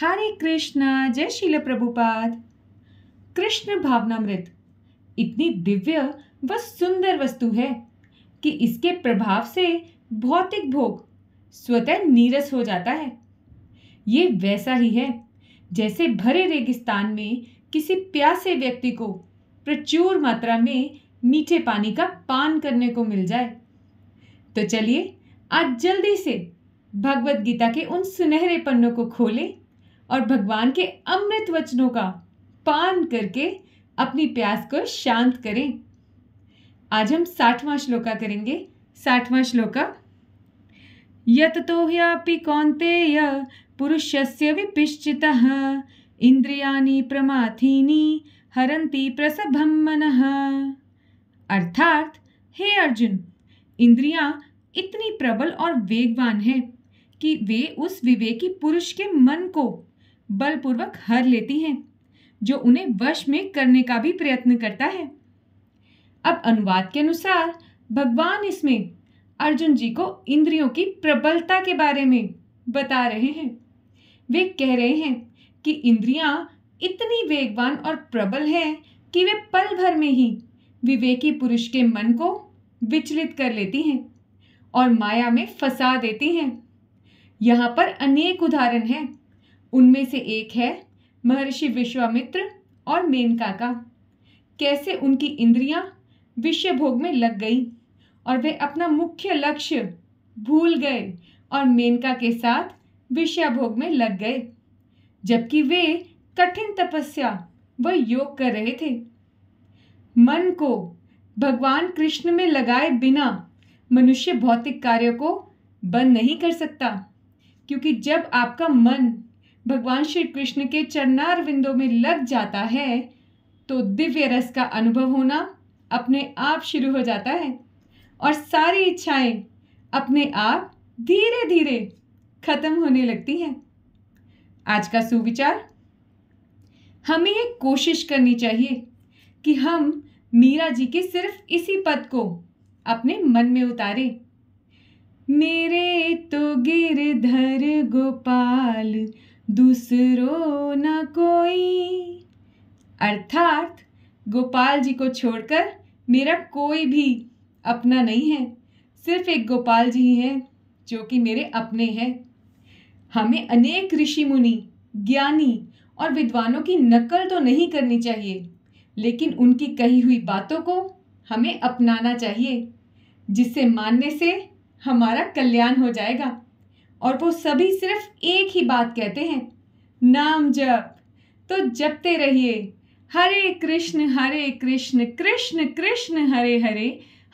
हरे कृष्ण जय शिल प्रभुपाद कृष्ण भावनामृत इतनी दिव्य व सुंदर वस्तु है कि इसके प्रभाव से भौतिक भोग स्वतः नीरस हो जाता है ये वैसा ही है जैसे भरे रेगिस्तान में किसी प्यासे व्यक्ति को प्रचुर मात्रा में मीठे पानी का पान करने को मिल जाए तो चलिए आज जल्दी से भगवत गीता के उन सुनहरे पन्नों को खोलें और भगवान के अमृत वचनों का पान करके अपनी प्यास को शांत करें आज हम साठवां श्लोका करेंगे साठवां श्लोका यत तो कौन्तेय पुरुषस्य विपिश्चितः इंद्रियानी प्रमाथी हरंती प्रसभम मन अर्थात हे अर्जुन इंद्रियां इतनी प्रबल और वेगवान है कि वे उस विवेकी पुरुष के मन को बलपूर्वक हर लेती हैं जो उन्हें वश में करने का भी प्रयत्न करता है अब अनुवाद के अनुसार भगवान इसमें अर्जुन जी को इंद्रियों की प्रबलता के बारे में बता रहे हैं वे कह रहे हैं कि इंद्रियां इतनी वेगवान और प्रबल हैं कि वे पल भर में ही विवेकी पुरुष के मन को विचलित कर लेती हैं और माया में फंसा देती हैं यहाँ पर अनेक उदाहरण हैं उनमें से एक है महर्षि विश्वामित्र और मेनका का कैसे उनकी इंद्रियां विषय भोग में लग गई और वे अपना मुख्य लक्ष्य भूल गए और मेनका के साथ भोग में लग गए जबकि वे कठिन तपस्या व योग कर रहे थे मन को भगवान कृष्ण में लगाए बिना मनुष्य भौतिक कार्यों को बंद नहीं कर सकता क्योंकि जब आपका मन भगवान श्री कृष्ण के चरणार विंदों में लग जाता है तो दिव्य रस का अनुभव होना अपने आप शुरू हो जाता है और सारी इच्छाएं अपने आप धीरे धीरे खत्म होने लगती हैं आज का सुविचार हमें ये कोशिश करनी चाहिए कि हम मीरा जी के सिर्फ इसी पद को अपने मन में उतारें मेरे तो गिरधर गोपाल दूसरो न कोई अर्थात गोपाल जी को छोड़कर मेरा कोई भी अपना नहीं है सिर्फ एक गोपाल जी ही हैं जो कि मेरे अपने हैं हमें अनेक ऋषि मुनि ज्ञानी और विद्वानों की नकल तो नहीं करनी चाहिए लेकिन उनकी कही हुई बातों को हमें अपनाना चाहिए जिसे मानने से हमारा कल्याण हो जाएगा और वो सभी सिर्फ एक ही बात कहते हैं नाम जप तो जपते रहिए हरे कृष्ण हरे कृष्ण कृष्ण कृष्ण हरे हरे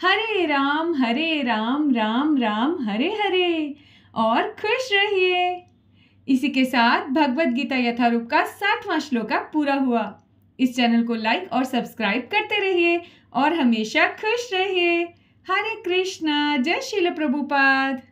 हरे राम हरे राम राम राम हरे हरे और खुश रहिए इसी के साथ भगवत गीता यथारूप का साठवां श्लोका पूरा हुआ इस चैनल को लाइक और सब्सक्राइब करते रहिए और हमेशा खुश रहिए हरे कृष्णा जय शिल प्रभुपाद